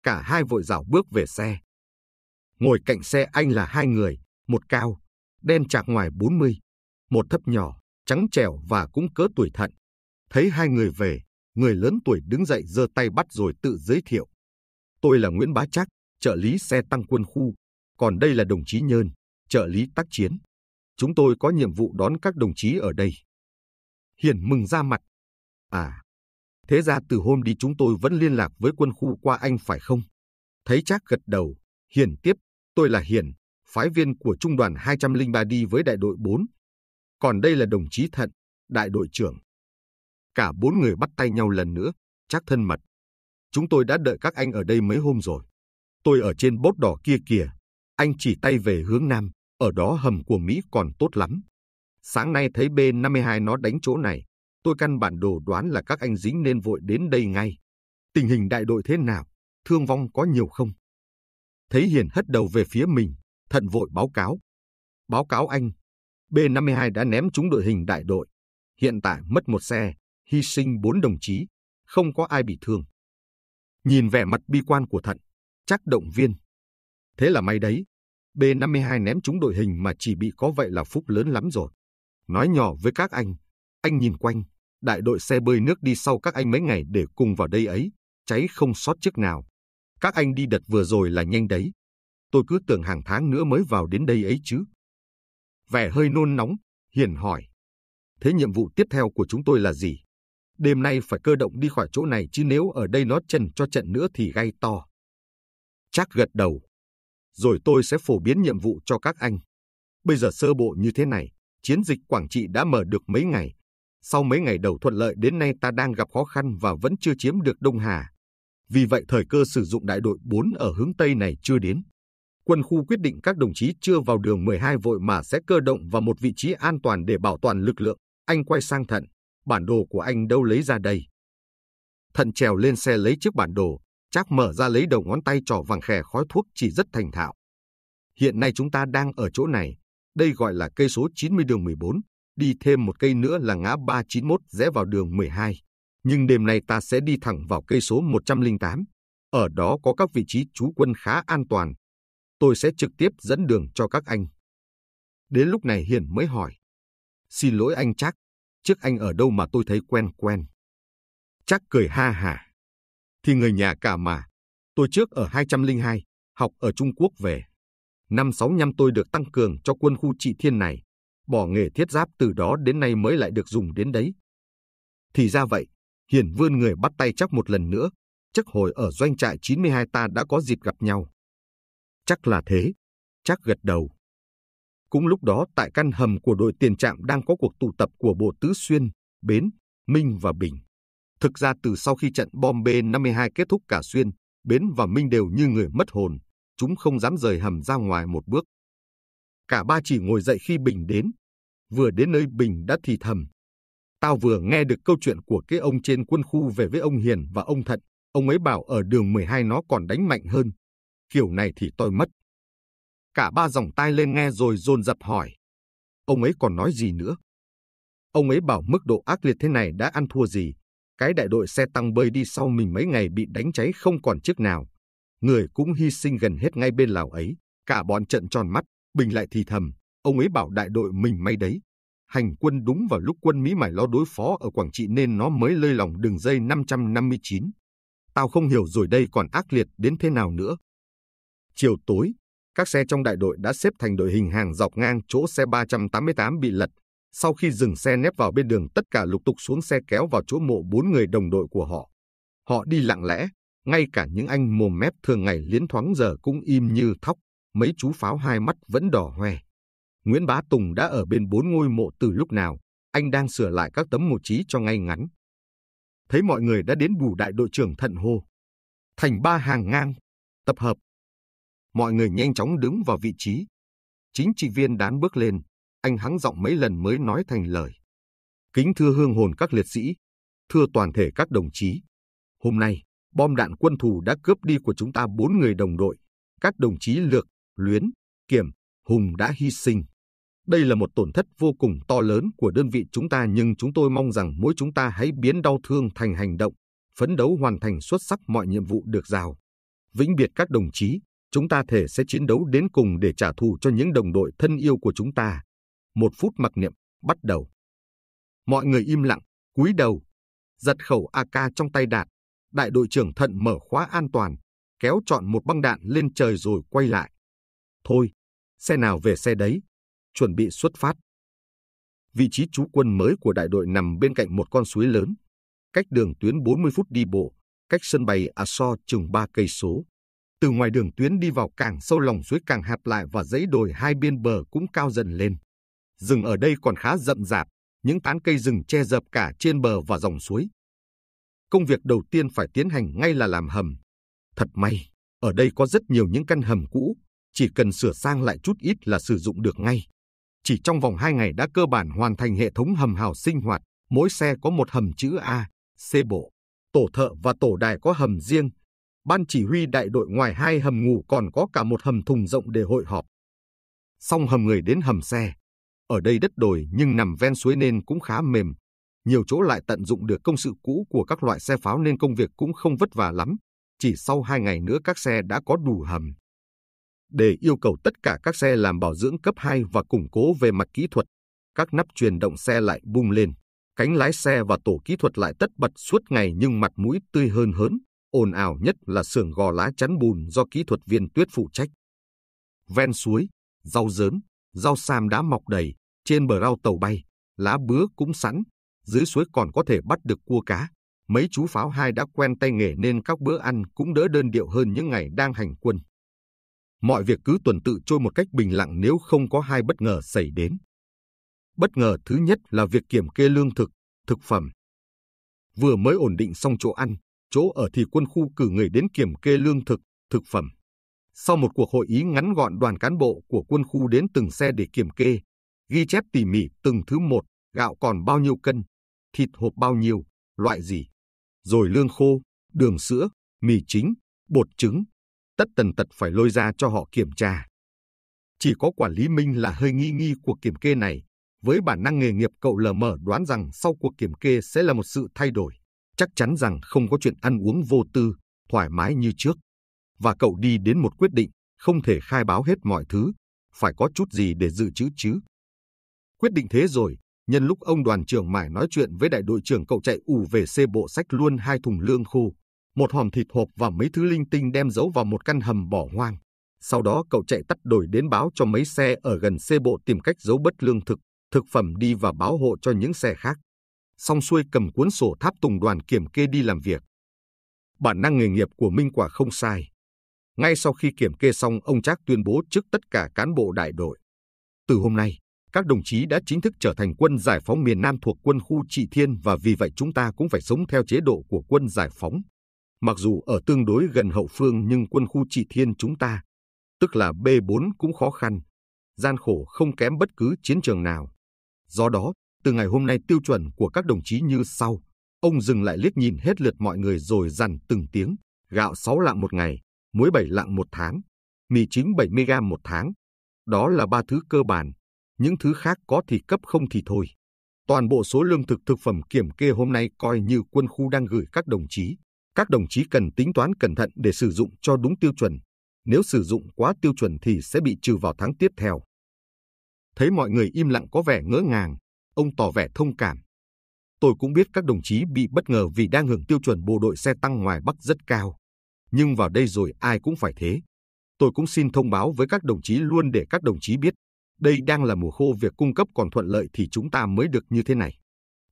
Cả hai vội rảo bước về xe. Ngồi cạnh xe anh là hai người, một cao, đen chạc ngoài 40, một thấp nhỏ, trắng trẻo và cũng cỡ tuổi thận. Thấy hai người về, người lớn tuổi đứng dậy giơ tay bắt rồi tự giới thiệu. Tôi là Nguyễn Bá Trác, trợ lý xe tăng quân khu, còn đây là đồng chí Nhơn, trợ lý tác chiến. Chúng tôi có nhiệm vụ đón các đồng chí ở đây. Hiền mừng ra mặt. À, Thế ra từ hôm đi chúng tôi vẫn liên lạc với quân khu qua anh phải không? Thấy chắc gật đầu, Hiền tiếp, tôi là Hiền, phái viên của trung đoàn 203 đi với đại đội 4. Còn đây là đồng chí Thận, đại đội trưởng. Cả bốn người bắt tay nhau lần nữa, chắc thân mật. Chúng tôi đã đợi các anh ở đây mấy hôm rồi. Tôi ở trên bốt đỏ kia kìa. Anh chỉ tay về hướng nam, ở đó hầm của Mỹ còn tốt lắm. Sáng nay thấy B-52 nó đánh chỗ này, Tôi căn bản đồ đoán là các anh dính nên vội đến đây ngay. Tình hình đại đội thế nào? Thương vong có nhiều không? Thấy Hiền hất đầu về phía mình, thận vội báo cáo. Báo cáo anh, B-52 đã ném trúng đội hình đại đội. Hiện tại mất một xe, hy sinh bốn đồng chí, không có ai bị thương. Nhìn vẻ mặt bi quan của thận, chắc động viên. Thế là may đấy, B-52 ném trúng đội hình mà chỉ bị có vậy là phúc lớn lắm rồi. Nói nhỏ với các anh, anh nhìn quanh, đại đội xe bơi nước đi sau các anh mấy ngày để cùng vào đây ấy, cháy không sót chiếc nào. Các anh đi đợt vừa rồi là nhanh đấy. Tôi cứ tưởng hàng tháng nữa mới vào đến đây ấy chứ. Vẻ hơi nôn nóng, Hiền hỏi. Thế nhiệm vụ tiếp theo của chúng tôi là gì? Đêm nay phải cơ động đi khỏi chỗ này chứ nếu ở đây nó trần cho trận nữa thì gay to. Chắc gật đầu. Rồi tôi sẽ phổ biến nhiệm vụ cho các anh. Bây giờ sơ bộ như thế này, chiến dịch Quảng Trị đã mở được mấy ngày, sau mấy ngày đầu thuận lợi đến nay ta đang gặp khó khăn và vẫn chưa chiếm được Đông Hà. Vì vậy thời cơ sử dụng đại đội 4 ở hướng Tây này chưa đến. Quân khu quyết định các đồng chí chưa vào đường 12 vội mà sẽ cơ động vào một vị trí an toàn để bảo toàn lực lượng. Anh quay sang Thận, bản đồ của anh đâu lấy ra đây? Thận trèo lên xe lấy chiếc bản đồ, chắc mở ra lấy đầu ngón tay trỏ vàng khè khói thuốc chỉ rất thành thạo. Hiện nay chúng ta đang ở chỗ này, đây gọi là cây số 90 đường 14 đi thêm một cây nữa là ngã 391 rẽ vào đường 12. Nhưng đêm nay ta sẽ đi thẳng vào cây số 108. Ở đó có các vị trí trú quân khá an toàn. Tôi sẽ trực tiếp dẫn đường cho các anh. Đến lúc này Hiền mới hỏi. Xin lỗi anh chắc, trước anh ở đâu mà tôi thấy quen quen. Chắc cười ha hả. Thì người nhà cả mà. Tôi trước ở 202, học ở Trung Quốc về. Năm 6 năm tôi được tăng cường cho quân khu trị thiên này, bỏ nghề thiết giáp từ đó đến nay mới lại được dùng đến đấy. Thì ra vậy, Hiền vươn người bắt tay chắc một lần nữa, chắc hồi ở doanh trại 92 ta đã có dịp gặp nhau. Chắc là thế, chắc gật đầu. Cũng lúc đó tại căn hầm của đội tiền trạm đang có cuộc tụ tập của Bộ Tứ Xuyên, Bến, Minh và Bình. Thực ra từ sau khi trận bom B-52 kết thúc cả Xuyên, Bến và Minh đều như người mất hồn, chúng không dám rời hầm ra ngoài một bước. Cả ba chỉ ngồi dậy khi Bình đến, Vừa đến nơi Bình đã thì thầm. Tao vừa nghe được câu chuyện của cái ông trên quân khu về với ông Hiền và ông Thận. Ông ấy bảo ở đường 12 nó còn đánh mạnh hơn. Kiểu này thì tôi mất. Cả ba dòng tai lên nghe rồi dồn dập hỏi. Ông ấy còn nói gì nữa? Ông ấy bảo mức độ ác liệt thế này đã ăn thua gì. Cái đại đội xe tăng bơi đi sau mình mấy ngày bị đánh cháy không còn chiếc nào. Người cũng hy sinh gần hết ngay bên lào ấy. Cả bọn trận tròn mắt, Bình lại thì thầm. Ông ấy bảo đại đội mình may đấy. Hành quân đúng vào lúc quân Mỹ mải lo đối phó ở Quảng Trị nên nó mới lơi lòng đường dây 559. Tao không hiểu rồi đây còn ác liệt đến thế nào nữa. Chiều tối, các xe trong đại đội đã xếp thành đội hình hàng dọc ngang chỗ xe 388 bị lật. Sau khi dừng xe nép vào bên đường tất cả lục tục xuống xe kéo vào chỗ mộ bốn người đồng đội của họ. Họ đi lặng lẽ, ngay cả những anh mồm mép thường ngày liến thoáng giờ cũng im như thóc, mấy chú pháo hai mắt vẫn đỏ hoe. Nguyễn Bá Tùng đã ở bên bốn ngôi mộ từ lúc nào, anh đang sửa lại các tấm mộ trí cho ngay ngắn. Thấy mọi người đã đến bù đại đội trưởng thận hô. Thành ba hàng ngang, tập hợp. Mọi người nhanh chóng đứng vào vị trí. Chính trị viên đán bước lên, anh hắng giọng mấy lần mới nói thành lời. Kính thưa hương hồn các liệt sĩ, thưa toàn thể các đồng chí. Hôm nay, bom đạn quân thù đã cướp đi của chúng ta bốn người đồng đội. Các đồng chí Lược, Luyến, Kiểm, Hùng đã hy sinh. Đây là một tổn thất vô cùng to lớn của đơn vị chúng ta nhưng chúng tôi mong rằng mỗi chúng ta hãy biến đau thương thành hành động, phấn đấu hoàn thành xuất sắc mọi nhiệm vụ được giao. Vĩnh biệt các đồng chí, chúng ta thể sẽ chiến đấu đến cùng để trả thù cho những đồng đội thân yêu của chúng ta. Một phút mặc niệm, bắt đầu. Mọi người im lặng, cúi đầu. Giật khẩu AK trong tay đạt, đại đội trưởng thận mở khóa an toàn, kéo chọn một băng đạn lên trời rồi quay lại. Thôi, xe nào về xe đấy, chuẩn bị xuất phát. Vị trí trú quân mới của đại đội nằm bên cạnh một con suối lớn, cách đường tuyến 40 phút đi bộ, cách sân bay Aso chừng 3 cây số. Từ ngoài đường tuyến đi vào càng sâu lòng suối càng hẹp lại và dãy đồi hai bên bờ cũng cao dần lên. Rừng ở đây còn khá rậm rạp, những tán cây rừng che dập cả trên bờ và dòng suối. Công việc đầu tiên phải tiến hành ngay là làm hầm. Thật may, ở đây có rất nhiều những căn hầm cũ, chỉ cần sửa sang lại chút ít là sử dụng được ngay. Chỉ trong vòng 2 ngày đã cơ bản hoàn thành hệ thống hầm hào sinh hoạt, mỗi xe có một hầm chữ A, C bộ. Tổ thợ và tổ đài có hầm riêng. Ban chỉ huy đại đội ngoài hai hầm ngủ còn có cả một hầm thùng rộng để hội họp. Xong hầm người đến hầm xe. Ở đây đất đồi nhưng nằm ven suối nên cũng khá mềm. Nhiều chỗ lại tận dụng được công sự cũ của các loại xe pháo nên công việc cũng không vất vả lắm. Chỉ sau hai ngày nữa các xe đã có đủ hầm để yêu cầu tất cả các xe làm bảo dưỡng cấp 2 và củng cố về mặt kỹ thuật. Các nắp truyền động xe lại bung lên, cánh lái xe và tổ kỹ thuật lại tất bật suốt ngày nhưng mặt mũi tươi hơn hớn, ồn ào nhất là xưởng gò lá chắn bùn do kỹ thuật viên Tuyết phụ trách. Ven suối, rau dớn, rau sam đã mọc đầy, trên bờ rau tàu bay, lá bứa cũng sẵn, dưới suối còn có thể bắt được cua cá. Mấy chú pháo hai đã quen tay nghề nên các bữa ăn cũng đỡ đơn điệu hơn những ngày đang hành quân mọi việc cứ tuần tự trôi một cách bình lặng nếu không có hai bất ngờ xảy đến. Bất ngờ thứ nhất là việc kiểm kê lương thực, thực phẩm. Vừa mới ổn định xong chỗ ăn, chỗ ở thì quân khu cử người đến kiểm kê lương thực, thực phẩm. Sau một cuộc hội ý ngắn gọn đoàn cán bộ của quân khu đến từng xe để kiểm kê, ghi chép tỉ mỉ từng thứ một, gạo còn bao nhiêu cân, thịt hộp bao nhiêu, loại gì, rồi lương khô, đường sữa, mì chính, bột trứng, tất tần tật phải lôi ra cho họ kiểm tra. Chỉ có quản lý Minh là hơi nghi nghi cuộc kiểm kê này, với bản năng nghề nghiệp cậu lờ mờ đoán rằng sau cuộc kiểm kê sẽ là một sự thay đổi, chắc chắn rằng không có chuyện ăn uống vô tư, thoải mái như trước. Và cậu đi đến một quyết định, không thể khai báo hết mọi thứ, phải có chút gì để dự trữ chứ. Quyết định thế rồi, nhân lúc ông đoàn trưởng mải nói chuyện với đại đội trưởng cậu chạy ù về xe bộ sách luôn hai thùng lương khô, một hòm thịt hộp và mấy thứ linh tinh đem giấu vào một căn hầm bỏ hoang. Sau đó cậu chạy tắt đổi đến báo cho mấy xe ở gần xe bộ tìm cách giấu bất lương thực, thực phẩm đi và báo hộ cho những xe khác. Xong xuôi cầm cuốn sổ tháp tùng đoàn kiểm kê đi làm việc. Bản năng nghề nghiệp của Minh Quả không sai. Ngay sau khi kiểm kê xong, ông Trác tuyên bố trước tất cả cán bộ đại đội. Từ hôm nay, các đồng chí đã chính thức trở thành quân giải phóng miền Nam thuộc quân khu Trị Thiên và vì vậy chúng ta cũng phải sống theo chế độ của quân giải phóng mặc dù ở tương đối gần hậu phương nhưng quân khu trị thiên chúng ta, tức là B4 cũng khó khăn, gian khổ không kém bất cứ chiến trường nào. Do đó, từ ngày hôm nay tiêu chuẩn của các đồng chí như sau. Ông dừng lại liếc nhìn hết lượt mọi người rồi dằn từng tiếng, gạo 6 lạng một ngày, muối 7 lạng một tháng, mì chính 70 gram một tháng. Đó là ba thứ cơ bản, những thứ khác có thì cấp không thì thôi. Toàn bộ số lương thực thực phẩm kiểm kê hôm nay coi như quân khu đang gửi các đồng chí. Các đồng chí cần tính toán cẩn thận để sử dụng cho đúng tiêu chuẩn. Nếu sử dụng quá tiêu chuẩn thì sẽ bị trừ vào tháng tiếp theo. Thấy mọi người im lặng có vẻ ngỡ ngàng, ông tỏ vẻ thông cảm. Tôi cũng biết các đồng chí bị bất ngờ vì đang hưởng tiêu chuẩn bộ đội xe tăng ngoài Bắc rất cao. Nhưng vào đây rồi ai cũng phải thế. Tôi cũng xin thông báo với các đồng chí luôn để các đồng chí biết, đây đang là mùa khô việc cung cấp còn thuận lợi thì chúng ta mới được như thế này.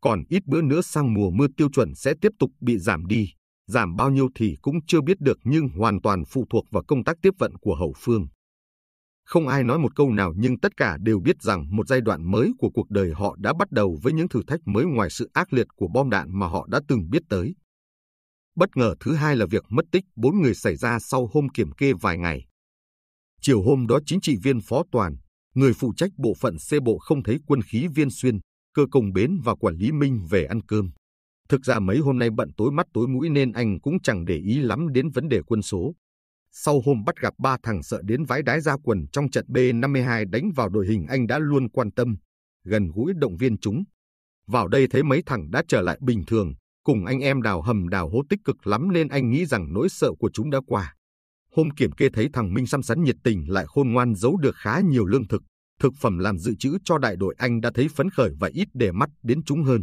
Còn ít bữa nữa sang mùa mưa tiêu chuẩn sẽ tiếp tục bị giảm đi giảm bao nhiêu thì cũng chưa biết được nhưng hoàn toàn phụ thuộc vào công tác tiếp vận của hậu phương. Không ai nói một câu nào nhưng tất cả đều biết rằng một giai đoạn mới của cuộc đời họ đã bắt đầu với những thử thách mới ngoài sự ác liệt của bom đạn mà họ đã từng biết tới. Bất ngờ thứ hai là việc mất tích bốn người xảy ra sau hôm kiểm kê vài ngày. Chiều hôm đó chính trị viên Phó Toàn, người phụ trách bộ phận C bộ không thấy quân khí viên xuyên, cơ công bến và quản lý Minh về ăn cơm. Thực ra mấy hôm nay bận tối mắt tối mũi nên anh cũng chẳng để ý lắm đến vấn đề quân số. Sau hôm bắt gặp ba thằng sợ đến vái đái ra quần trong trận B52 đánh vào đội hình anh đã luôn quan tâm, gần gũi động viên chúng. Vào đây thấy mấy thằng đã trở lại bình thường, cùng anh em đào hầm đào hố tích cực lắm nên anh nghĩ rằng nỗi sợ của chúng đã qua. Hôm kiểm kê thấy thằng Minh xăm sắn nhiệt tình lại khôn ngoan giấu được khá nhiều lương thực, thực phẩm làm dự trữ cho đại đội anh đã thấy phấn khởi và ít để mắt đến chúng hơn.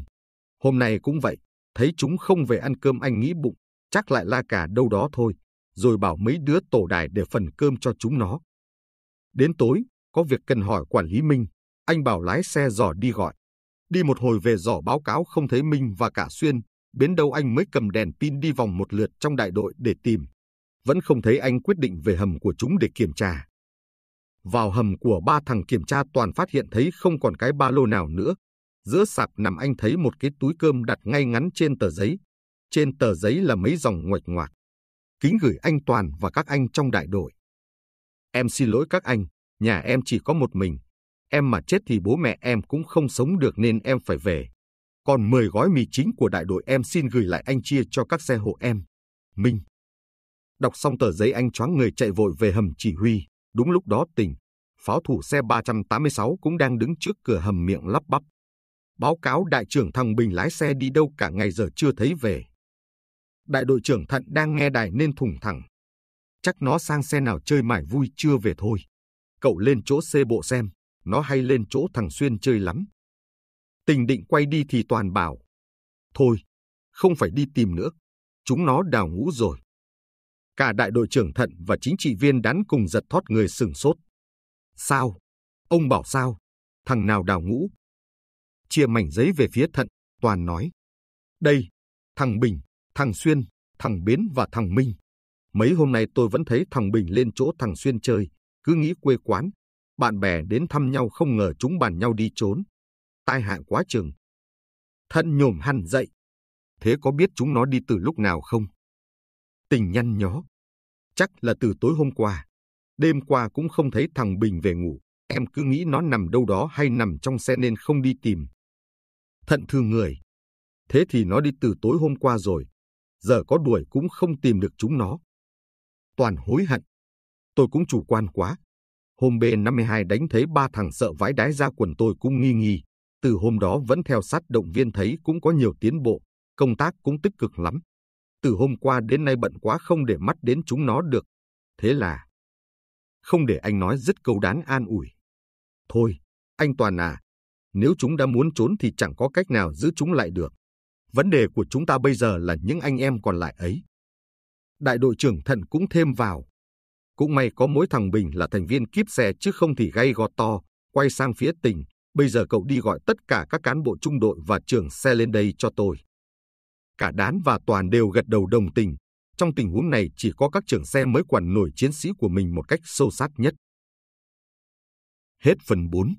Hôm nay cũng vậy, Thấy chúng không về ăn cơm anh nghĩ bụng, chắc lại la cả đâu đó thôi, rồi bảo mấy đứa tổ đài để phần cơm cho chúng nó. Đến tối, có việc cần hỏi quản lý Minh, anh bảo lái xe dò đi gọi. Đi một hồi về dò báo cáo không thấy Minh và cả Xuyên, đến đâu anh mới cầm đèn pin đi vòng một lượt trong đại đội để tìm. Vẫn không thấy anh quyết định về hầm của chúng để kiểm tra. Vào hầm của ba thằng kiểm tra toàn phát hiện thấy không còn cái ba lô nào nữa, Giữa sạp nằm anh thấy một cái túi cơm đặt ngay ngắn trên tờ giấy. Trên tờ giấy là mấy dòng ngoạch ngoạc. Kính gửi anh Toàn và các anh trong đại đội. Em xin lỗi các anh, nhà em chỉ có một mình. Em mà chết thì bố mẹ em cũng không sống được nên em phải về. Còn 10 gói mì chính của đại đội em xin gửi lại anh chia cho các xe hộ em. Minh. Đọc xong tờ giấy anh choáng người chạy vội về hầm chỉ huy. Đúng lúc đó tỉnh, pháo thủ xe 386 cũng đang đứng trước cửa hầm miệng lắp bắp báo cáo đại trưởng thằng Bình lái xe đi đâu cả ngày giờ chưa thấy về. Đại đội trưởng Thận đang nghe đài nên thùng thẳng. Chắc nó sang xe nào chơi mải vui chưa về thôi. Cậu lên chỗ xê bộ xem, nó hay lên chỗ thằng Xuyên chơi lắm. Tình định quay đi thì toàn bảo. Thôi, không phải đi tìm nữa, chúng nó đào ngũ rồi. Cả đại đội trưởng Thận và chính trị viên đán cùng giật thót người sừng sốt. Sao? Ông bảo sao? Thằng nào đào ngũ? chia mảnh giấy về phía thận, toàn nói. Đây, thằng Bình, thằng Xuyên, thằng Biến và thằng Minh. Mấy hôm nay tôi vẫn thấy thằng Bình lên chỗ thằng Xuyên chơi, cứ nghĩ quê quán. Bạn bè đến thăm nhau không ngờ chúng bàn nhau đi trốn. Tai hại quá chừng. Thận nhổm hằn dậy. Thế có biết chúng nó đi từ lúc nào không? Tình nhăn nhó. Chắc là từ tối hôm qua. Đêm qua cũng không thấy thằng Bình về ngủ. Em cứ nghĩ nó nằm đâu đó hay nằm trong xe nên không đi tìm thận thương người. Thế thì nó đi từ tối hôm qua rồi, giờ có đuổi cũng không tìm được chúng nó. Toàn hối hận, tôi cũng chủ quan quá. Hôm B52 đánh thấy ba thằng sợ vãi đái ra quần tôi cũng nghi nghi, từ hôm đó vẫn theo sát động viên thấy cũng có nhiều tiến bộ, công tác cũng tích cực lắm. Từ hôm qua đến nay bận quá không để mắt đến chúng nó được. Thế là... Không để anh nói dứt câu đán an ủi. Thôi, anh Toàn à, nếu chúng đã muốn trốn thì chẳng có cách nào giữ chúng lại được. Vấn đề của chúng ta bây giờ là những anh em còn lại ấy. Đại đội trưởng Thận cũng thêm vào. Cũng may có mỗi thằng Bình là thành viên kiếp xe chứ không thì gây gò to, quay sang phía tình. Bây giờ cậu đi gọi tất cả các cán bộ trung đội và trưởng xe lên đây cho tôi. Cả đán và toàn đều gật đầu đồng tình. Trong tình huống này chỉ có các trưởng xe mới quản nổi chiến sĩ của mình một cách sâu sát nhất. Hết phần 4